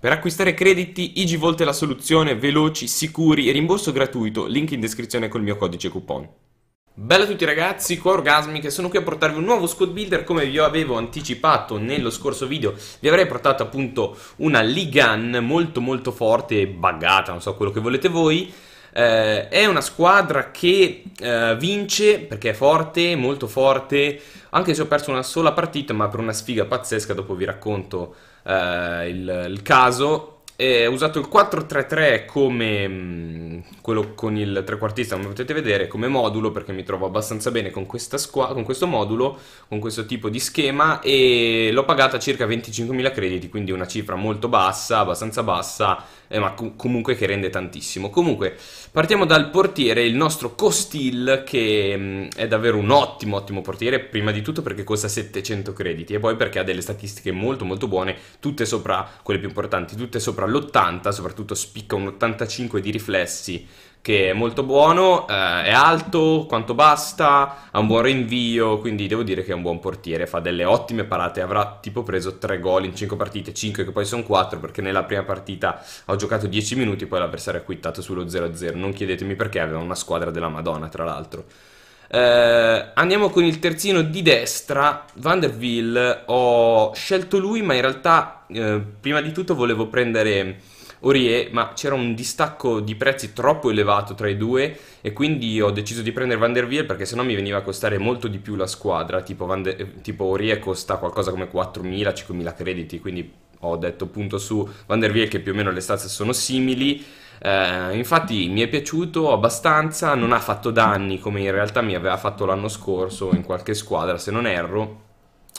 Per acquistare crediti, IGVolt è la soluzione, veloci, sicuri, e rimborso gratuito, link in descrizione col mio codice coupon. Bella a tutti ragazzi, qua Orgasmic e sono qui a portarvi un nuovo squad builder come vi avevo anticipato nello scorso video vi avrei portato appunto una Ligan molto molto forte e buggata, non so quello che volete voi eh, è una squadra che eh, vince perché è forte, molto forte, anche se ho perso una sola partita, ma per una sfiga pazzesca, dopo vi racconto eh, il, il caso, e ho usato il 4-3-3 come mh, mm, quello con il trequartista, come potete vedere, come modulo perché mi trovo abbastanza bene con, squa- con questo modulo, con questo tipo di schema e l'ho pagata circa 25.000 crediti, quindi una cifra molto bassa, abbastanza bassa, eh, ma com- comunque che rende tantissimo. Comunque, partiamo dal portiere, il nostro Costil che mh, mm, è davvero un ottimo, ottimo portiere, prima di tutto perché costa 700 crediti e poi perché ha delle statistiche molto molto buone, tutte sopra quelle più importanti, tutte sopra all'80, soprattutto spicca un 85 di riflessi che è molto buono, eh, è alto quanto basta, ha un buon rinvio, quindi devo dire che è un buon portiere, fa delle ottime parate, avrà tipo preso 3 gol in 5 partite, 5 che poi sono 4 perché nella prima partita ho giocato 10 minuti, poi l'avversario ha quittato sullo 0-0, non chiedetemi perché aveva una squadra della Madonna tra l'altro. Eh, andiamo con il terzino di destra, Van Ho scelto lui, ma in realtà eh, prima di tutto volevo prendere Orie, ma c'era un distacco di prezzi troppo elevato tra i due e quindi ho deciso di prendere Van der Ville perché sennò mi veniva a costare molto di più la squadra, tipo, de- eh, tipo Orie costa qualcosa come 4.000-5.000 crediti, quindi ho detto punto su Van che più o meno le stazze sono simili. Eh, infatti mi è piaciuto abbastanza, non ha fatto danni come in realtà mi aveva fatto l'anno scorso in qualche squadra se non erro,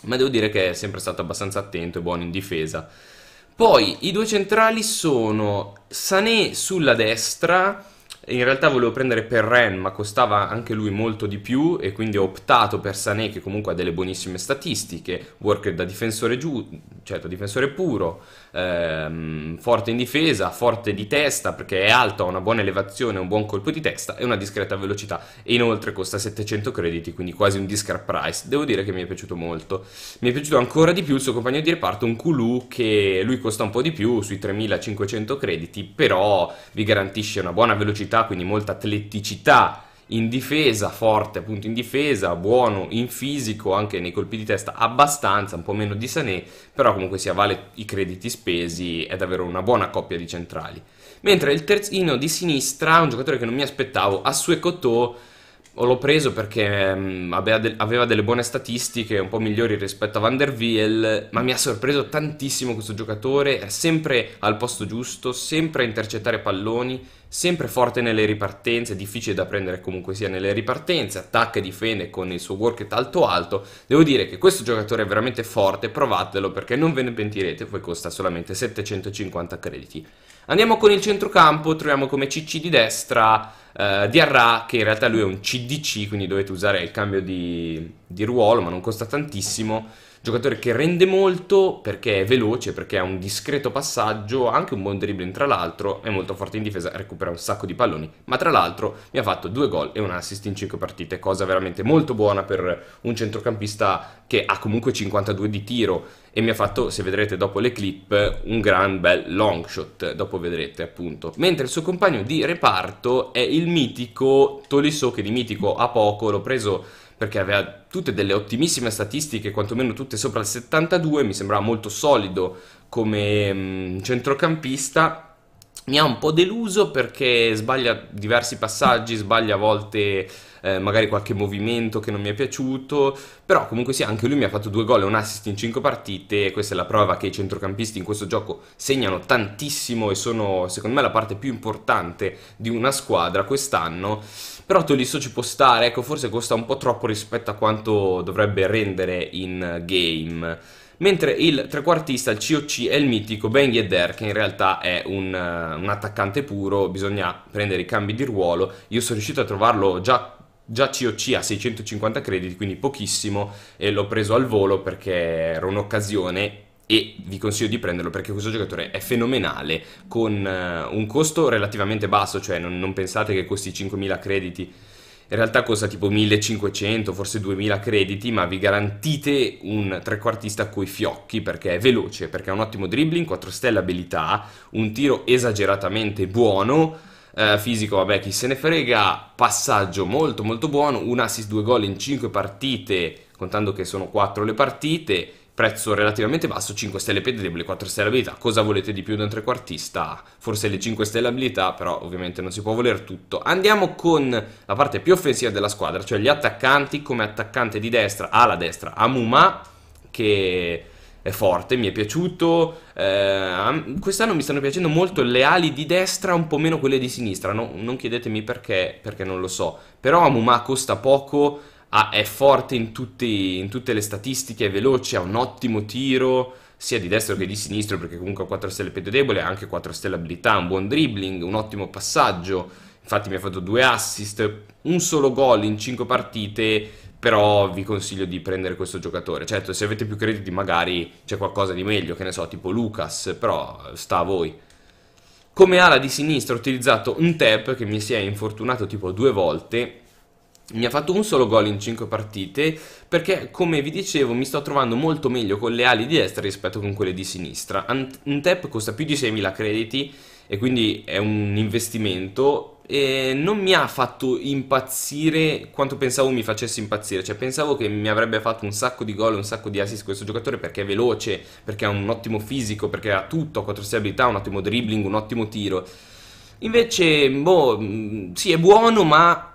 ma devo dire che è sempre stato abbastanza attento e buono in difesa. Poi i due centrali sono Sané sulla destra, in realtà volevo prendere per Ren, ma costava anche lui molto di più e quindi ho optato per Sané che comunque ha delle buonissime statistiche, Worker da difensore giù, cioè certo, da difensore puro, ehm, forte in difesa, forte di testa perché è alto, ha una buona elevazione, un buon colpo di testa e una discreta velocità e inoltre costa 700 crediti, quindi quasi un discard price. Devo dire che mi è piaciuto molto. Mi è piaciuto ancora di più il suo compagno di reparto, un Kulu che lui costa un po' di più, sui 3500 crediti, però vi garantisce una buona velocità velocità, quindi molta atleticità in difesa, forte appunto in difesa, buono in fisico, anche nei colpi di testa abbastanza, un po' meno di Sané, però comunque si avvale i crediti spesi, è davvero una buona coppia di centrali. Mentre il terzino di sinistra, un giocatore che non mi aspettavo, Asue Cotò, l'ho preso perché mm, aveva, delle buone statistiche un po' migliori rispetto a Van der Viel, ma mi ha sorpreso tantissimo questo giocatore, è sempre al posto giusto, sempre a intercettare palloni, sempre forte nelle ripartenze, difficile da prendere comunque sia nelle ripartenze, attacca e difende con il suo work alto alto. Devo dire che questo giocatore è veramente forte, provatelo perché non ve ne pentirete, poi costa solamente 750 crediti. Andiamo con il centrocampo, troviamo come CC di destra eh, Diarra, che in realtà lui è un CDC, quindi dovete usare il cambio di, di ruolo, ma non costa tantissimo giocatore che rende molto perché è veloce, perché ha un discreto passaggio, anche un buon dribbling tra l'altro, è molto forte in difesa, recupera un sacco di palloni, ma tra l'altro mi ha fatto due gol e un assist in 5 partite, cosa veramente molto buona per un centrocampista che ha comunque 52 di tiro e mi ha fatto, se vedrete dopo le clip, un gran bel long shot, dopo vedrete appunto. Mentre il suo compagno di reparto è il mitico Tolisso, che di mitico ha poco l'ho preso perché aveva tutte delle ottimissime statistiche, quantomeno tutte sopra il 72, mi sembrava molto solido come mh, mm, centrocampista. Mi ha un po' deluso perché sbaglia diversi passaggi, sbaglia a volte eh, magari qualche movimento che non mi è piaciuto, però comunque sì, anche lui mi ha fatto due gol e un assist in cinque partite e questa è la prova che i centrocampisti in questo gioco segnano tantissimo e sono secondo me la parte più importante di una squadra quest'anno, però Tolisso ci può stare, ecco forse costa un po' troppo rispetto a quanto dovrebbe rendere in game mentre il trequartista, il COC, è il mitico Ben Yedder, che in realtà è un, un, attaccante puro, bisogna prendere i cambi di ruolo. Io sono riuscito a trovarlo già già COC a 650 crediti, quindi pochissimo, e l'ho preso al volo perché era un'occasione e vi consiglio di prenderlo perché questo giocatore è fenomenale con eh, un costo relativamente basso, cioè non, non pensate che costi 5.000 crediti in realtà costa tipo 1500, forse 2000 crediti, ma vi garantite un trequartista coi fiocchi perché è veloce, perché ha un ottimo dribbling, 4 stelle abilità, un tiro esageratamente buono eh, fisico, vabbè, chi se ne frega, passaggio molto molto buono, un assist, due gol in 5 partite, contando che sono 4 le partite, prezzo relativamente basso, 5 stelle debole, 4 stelle abilità, cosa volete di più da un trequartista? Forse le 5 stelle abilità, però ovviamente non si può voler tutto. Andiamo con la parte più offensiva della squadra, cioè gli attaccanti, come attaccante di destra, alla destra, Amuma, che è forte, mi è piaciuto. Eh, quest'anno mi stanno piacendo molto le ali di destra, un po' meno quelle di sinistra. No, non chiedetemi perché, perché non lo so. Però Amuma costa poco, ha, è forte in, tutti, in, tutte le statistiche, è veloce, ha un ottimo tiro, sia di destra che di sinistra, perché comunque ha 4 stelle peto debole, ha anche 4 stelle abilità, un buon dribbling, un ottimo passaggio. Infatti mi ha fatto due assist, un solo gol in 5 partite però vi consiglio di prendere questo giocatore. Certo, se avete più crediti magari c'è qualcosa di meglio, che ne so, tipo Lucas, però sta a voi. Come ala di sinistra ho utilizzato un tap che mi si è infortunato tipo due volte. Mi ha fatto un solo gol in 5 partite perché, come vi dicevo, mi sto trovando molto meglio con le ali di destra rispetto con quelle di sinistra. Un tap costa più di 6.000 crediti e quindi è un investimento eh, non mi ha fatto impazzire quanto pensavo mi facesse impazzire, cioè pensavo che mi avrebbe fatto un sacco di gol, un sacco di assist questo giocatore perché è veloce, perché ha un ottimo fisico, perché ha tutto, ha 4 6 abilità, un ottimo dribbling, un ottimo tiro. Invece, boh, mm, sì, è buono, ma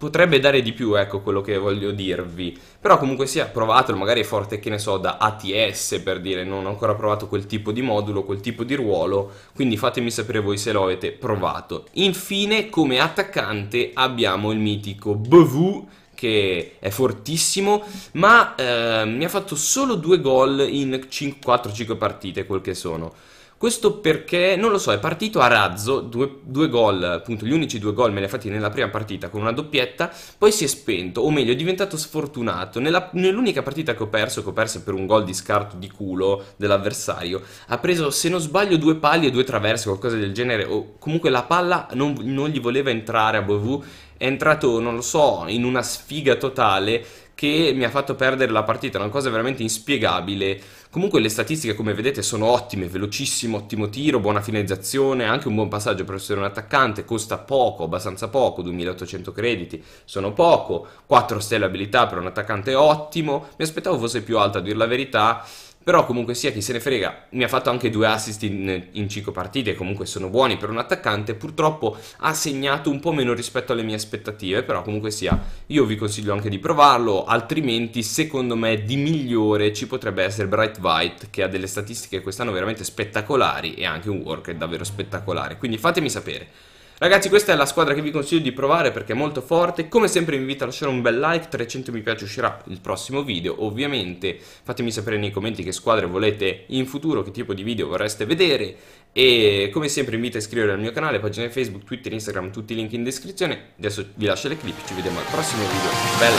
potrebbe dare di più, ecco quello che voglio dirvi. Però comunque sia, provatelo, magari è forte, che ne so, da ATS per dire, non ho ancora provato quel tipo di modulo, quel tipo di ruolo, quindi fatemi sapere voi se lo avete provato. Infine, come attaccante abbiamo il mitico BV che è fortissimo, ma eh, mi ha fatto solo due gol in 4-5 partite, quel che sono. Questo perché, non lo so, è partito a razzo, due, due gol, appunto gli unici due gol me li ha fatti nella prima partita con una doppietta, poi si è spento, o meglio è diventato sfortunato. Nella, nell'unica partita che ho perso, che ho perso per un gol di scarto di culo dell'avversario, ha preso, se non sbaglio, due palli e due traverse, qualcosa del genere, o comunque la palla non, non gli voleva entrare a BV, è entrato, non lo so, in una sfiga totale che mi ha fatto perdere la partita, una cosa veramente inspiegabile. Comunque le statistiche, come vedete, sono ottime, velocissimo, ottimo tiro, buona finalizzazione, anche un buon passaggio per essere un attaccante, costa poco, abbastanza poco, 2800 crediti, sono poco, 4 stelle abilità per un attaccante ottimo, mi aspettavo fosse più alta a dir la verità, però comunque sia chi se ne frega, mi ha fatto anche due assist in, in 5 partite, comunque sono buoni per un attaccante, purtroppo ha segnato un po' meno rispetto alle mie aspettative, però comunque sia io vi consiglio anche di provarlo, altrimenti secondo me di migliore ci potrebbe essere Bright White che ha delle statistiche quest'anno veramente spettacolari e anche un work davvero spettacolare, quindi fatemi sapere. Ragazzi questa è la squadra che vi consiglio di provare perché è molto forte, come sempre vi invito a lasciare un bel like, 300 mi piace uscirà il prossimo video, ovviamente fatemi sapere nei commenti che squadre volete in futuro, che tipo di video vorreste vedere e come sempre vi invito a iscrivervi al mio canale, pagina Facebook, Twitter, Instagram, tutti i link in descrizione, adesso vi lascio le clip, ci vediamo al prossimo video, bella!